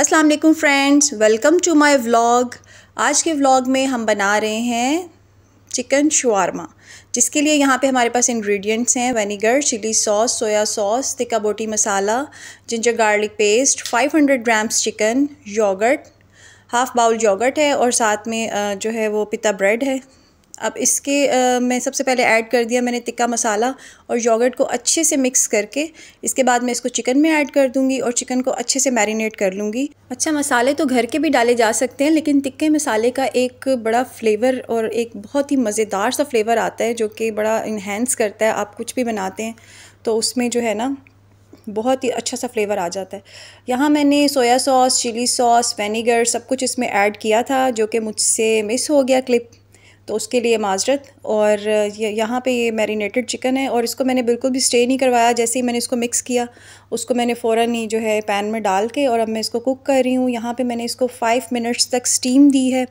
अस्सलाम वालेकुम friends welcome to my vlog आज के व्लॉग में हम बना रहे हैं चिकन शवारमा जिसके लिए यहाँ पे हमारे पास इंग्रेडिएंट्स हैं vinegar chilli sauce soya sauce tikka boti masala ginger garlic paste 500 grams chicken yogurt half bowl yogurt है और साथ में जो है वो पिता ब्रेड है अब इसके आ, मैं सबसे पहले ऐड कर दिया मैंने तिक्का मसाला और योगर्ट को अच्छे से मिक्स करके इसके बाद मैं इसको चिकन में ऐड कर दूंगी और चिकन को अच्छे से मैरिनेट कर लूँगी अच्छा मसाले तो घर के भी डाले जा सकते हैं लेकिन तिक्के मसाले का एक बड़ा फ्लेवर और एक बहुत ही मज़ेदार सा फ्लेवर आता है जो कि बड़ा इन्हेंस करता है आप कुछ भी बनाते हैं तो उसमें जो है ना बहुत ही अच्छा सा फ्लेवर आ जाता है यहाँ मैंने soya sauce chilli sauce vinegar सब कुछ इसमें ऐड किया था जो कि मुझसे मिस हो गया क्लिप तो उसके लिए माजरत और यहाँ पे ये मैरिनेटेड चिकन है और इसको मैंने बिल्कुल भी स्टे नहीं करवाया जैसे ही मैंने इसको मिक्स किया उसको मैंने फ़ौर ही जो है पैन में डाल के और अब मैं इसको कुक कर रही हूँ यहाँ पर मैंने इसको फ़ाइव मिनट्स तक स्टीम दी है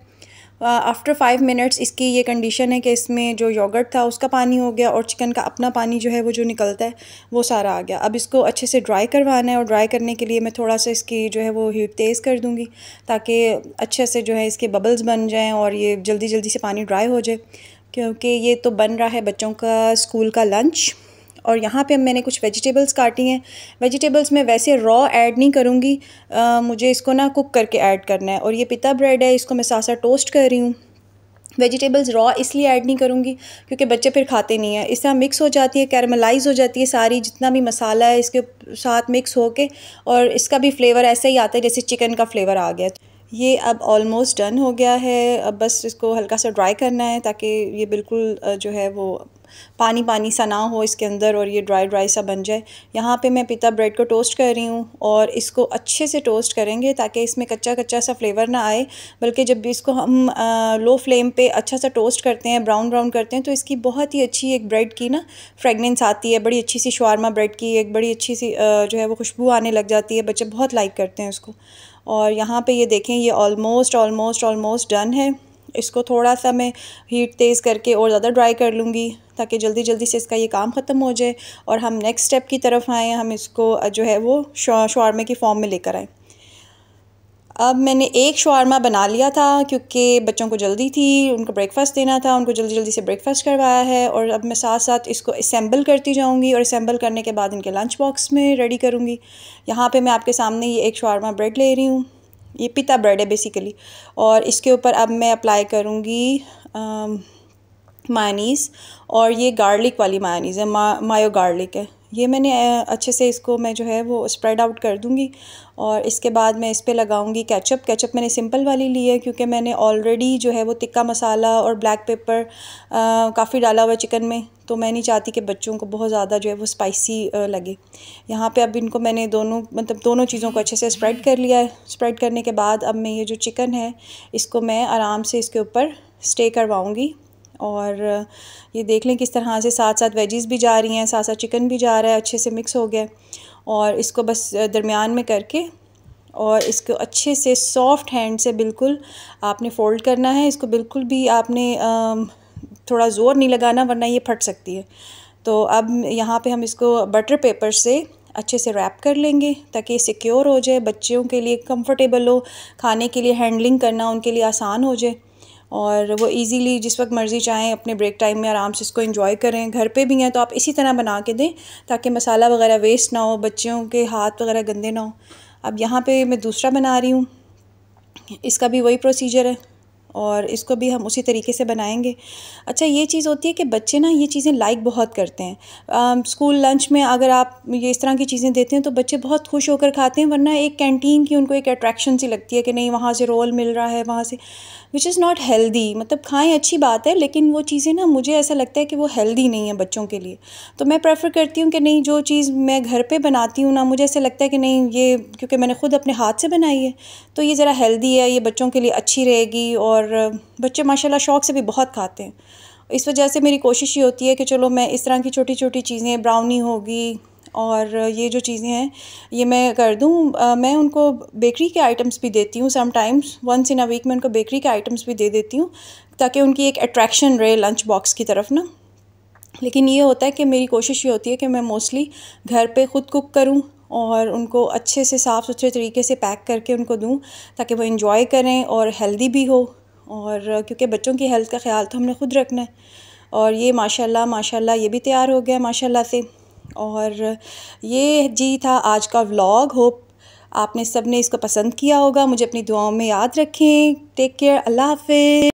आफ्टर फाइव मिनट्स इसकी ये कंडीशन है कि इसमें जो योगर्ट था उसका पानी हो गया और चिकन का अपना पानी जो है वो जो निकलता है वो सारा आ गया अब इसको अच्छे से ड्राई करवाना है और ड्राई करने के लिए मैं थोड़ा सा इसकी जो है वो हीट तेज़ कर दूँगी ताकि अच्छे से जो है इसके बबल्स बन जाएँ और ये जल्दी जल्दी से पानी ड्राई हो जाए क्योंकि ये तो बन रहा है बच्चों का स्कूल का लंच और यहाँ पे मैंने कुछ वेजिटेबल्स काटी हैं वेजिटेबल्स मैं वैसे रॉ ऐड नहीं करूँगी मुझे इसको ना कुक करके ऐड करना है और ये पिता ब्रेड है इसको मैं सासा टोस्ट कर रही हूँ वेजिटेबल्स रॉ इसलिए ऐड नहीं करूँगी क्योंकि बच्चे फिर खाते नहीं हैं इस तरह मिक्स हो जाती है कैरमलाइज हो जाती है सारी जितना भी मसाला है इसके साथ मिक्स हो के और इसका भी फ्लेवर ऐसा ही आता है जैसे चिकन का फ्लेवर आ गया ये अब ऑलमोस्ट डन हो गया है अब बस इसको हल्का सा ड्राई करना है ताकि ये बिल्कुल जो है वो पानी पानी सा ना हो इसके अंदर और ये ड्राई ड्राई सा बन जाए यहाँ पे मैं पिता ब्रेड को टोस्ट कर रही हूँ और इसको अच्छे से टोस्ट करेंगे ताकि इसमें कच्चा कच्चा सा फ्लेवर ना आए बल्कि जब भी इसको हम आ, लो फ्लेम पे अच्छा सा टोस्ट करते हैं ब्राउन ब्राउन करते हैं तो इसकी बहुत ही अच्छी एक ब्रेड की ना फ्रेगनेंस आती है बड़ी अच्छी सी शवारमा ब्रेड की एक बड़ी अच्छी सी जो है वो खुशबू आने लग जाती है बच्चे बहुत लाइक करते हैं उसको और यहाँ पे ये देखें ये ऑलमोस्ट ऑलमोस्ट ऑलमोस्ट डन है इसको थोड़ा सा मैं हीट तेज़ करके और ज़्यादा ड्राई कर लूँगी ताकि जल्दी जल्दी से इसका ये काम ख़त्म हो जाए और हम नेक्स्ट स्टेप की तरफ आएँ हम इसको जो है वो शौरमे की फॉर्म में लेकर आएँ अब मैंने एक शवारमा बना लिया था क्योंकि बच्चों को जल्दी थी उनको ब्रेकफास्ट देना था उनको जल्दी जल्दी से ब्रेकफास्ट करवाया है और अब मैं साथ साथ इसको असम्बल करती जाऊंगी और असम्बल करने के बाद इनके लंच बॉक्स में रेडी करूंगी यहाँ पे मैं आपके सामने ये एक शवारमा ब्रेड ले रही हूँ ये पिता ब्रेड है बेसिकली और इसके ऊपर अब मैं अप्लाई करूँगी मानीस um, और ये गार्लिक वाली मानीस है मा मायो गार्लिक है ये मैंने अच्छे से इसको मैं जो है वो स्प्रेड आउट कर दूँगी और इसके बाद मैं इस पर लगाऊँगी कैचअप कैचअप मैंने सिंपल वाली ली है क्योंकि मैंने ऑलरेडी जो है वो तिक्का मसाला और ब्लैक पेपर काफ़ी डाला हुआ चिकन में तो मैं नहीं चाहती कि बच्चों को बहुत ज़्यादा जो है वो स्पाइसी लगे यहाँ पे अब इनको मैंने दोनों मतलब दोनों चीज़ों को अच्छे से स्प्रेड कर लिया है स्प्रेड करने के बाद अब मैं ये जो चिकन है इसको मैं आराम से इसके ऊपर स्टे करवाऊँगी और ये देख लें किस तरह से साथ साथ वेजीज़ भी जा रही हैं साथ साथ चिकन भी जा रहा है अच्छे से मिक्स हो गया और इसको बस दरमियान में करके और इसको अच्छे से सॉफ्ट हैंड से बिल्कुल आपने फ़ोल्ड करना है इसको बिल्कुल भी आपने थोड़ा ज़ोर नहीं लगाना वरना ये फट सकती है तो अब यहाँ पे हम इसको बटर पेपर से अच्छे से रैप कर लेंगे ताकि सिक्योर हो जाए बच्चों के लिए कंफर्टेबल हो खाने के लिए हैंडलिंग करना उनके लिए आसान हो जाए और वो इजीली जिस वक्त मर्ज़ी चाहें अपने ब्रेक टाइम में आराम से इसको इंजॉय करें घर पे भी हैं तो आप इसी तरह बना के दें ताकि मसाला वगैरह वेस्ट ना हो बच्चों के हाथ वगैरह गंदे ना हो अब यहाँ पे मैं दूसरा बना रही हूँ इसका भी वही प्रोसीजर है और इसको भी हम उसी तरीके से बनाएंगे अच्छा ये चीज़ होती है कि बच्चे ना ये चीज़ें लाइक बहुत करते हैं स्कूल लंच में अगर आप ये इस तरह की चीज़ें देते हैं तो बच्चे बहुत खुश होकर खाते हैं वरना एक कैंटीन की उनको एक अट्रैक्शन सी लगती है कि नहीं वहाँ से रोल मिल रहा है वहाँ से विच इज़ नॉट हेल्दी मतलब खाएँ अच्छी बात है लेकिन वो चीज़ें ना मुझे ऐसा लगता है कि वो हेल्दी नहीं है बच्चों के लिए तो मैं प्रेफर करती हूँ कि नहीं जो चीज़ मैं घर पर बनाती हूँ ना मुझे ऐसा लगता है कि नहीं ये क्योंकि मैंने खुद अपने हाथ से बनाई है तो ये ज़रा हेल्दी है ये बच्चों के लिए अच्छी रहेगी और और बच्चे माशाल्लाह शौक़ से भी बहुत खाते हैं इस वजह से मेरी कोशिश ये होती है कि चलो मैं इस तरह की छोटी छोटी चीज़ें ब्राउनी होगी और ये जो चीज़ें हैं ये मैं कर दूँ मैं उनको बेकरी के आइटम्स भी देती हूँ sometimes once in a week मैं उनको बेकरी के आइटम्स भी दे देती हूँ ताकि उनकी एक अट्रैक्शन रहे लंच बॉक्स की तरफ ना लेकिन ये होता है कि मेरी कोशिश ये होती है कि मैं मोस्टली घर पे ख़ुद कुक करूँ और उनको अच्छे से साफ़ सुथरे तरीके से पैक करके उनको दूँ ताकि वो इन्जॉय करें और हेल्दी भी हो और क्योंकि बच्चों की हेल्थ का ख्याल तो हमने ख़ुद रखना है और ये माशाल्लाह माशाल्लाह ये भी तैयार हो गया माशाल्लाह से और ये जी था आज का व्लॉग होप आपने सब ने इसको पसंद किया होगा मुझे अपनी दुआओं में याद रखें टेक केयर अल्लाह हाफि